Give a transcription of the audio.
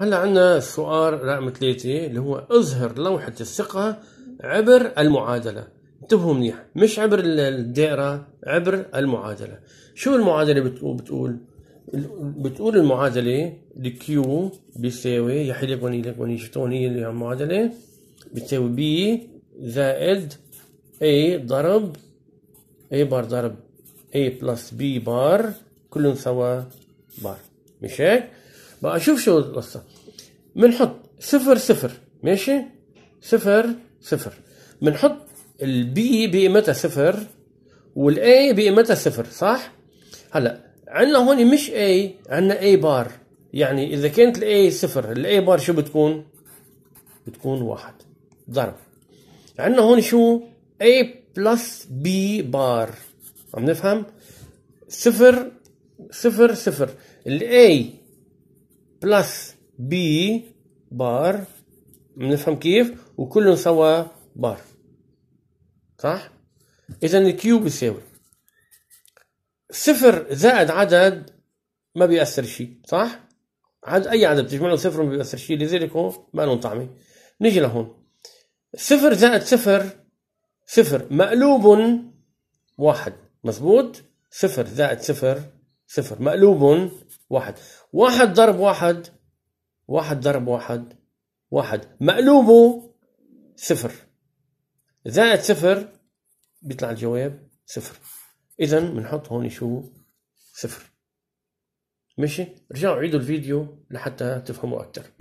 هلا عندنا السؤال رقم ثلاثة اللي هو اظهر لوحة الثقة عبر المعادلة انتبهوا منيح مش عبر الدائرة عبر المعادلة شو المعادلة بتقول بتقول بتقول المعادلة الكيو بيساوي يا حليك وني لك وني شفتون هي المعادلة بتساوي بي زائد A ضرب A بار ضرب A بلس B بار كلهم سوا بار مش هيك؟ بقى شوف شو القصه بنحط صفر صفر ماشي صفر صفر بنحط البي بقيمتها صفر والاي بقيمتها صفر صح هلا عندنا هون مش اي عندنا اي بار يعني اذا كانت الاي صفر الاي بار شو بتكون بتكون واحد ضرب عندنا هون شو اي بلس بي بار عم نفهم صفر صفر صفر الاي بلس بي بار بنفهم كيف وكلهم سوا بار صح اذا الكيو بيساوي صفر زائد عدد ما بيأثر شيء صح عد اي عدد بتجمع له صفر ما بيأثر شيء لذلك هو ما له طعمه نيجي لهون صفر زائد صفر صفر مقلوب واحد مزبوط صفر زائد صفر صفر مقلوب واحد واحد ضرب واحد واحد ضرب واحد واحد مقلوبه صفر زائد صفر بيطلع الجواب صفر اذا بنحط هون شو صفر ماشي رجعوا عيدوا الفيديو لحتى تفهموا اكثر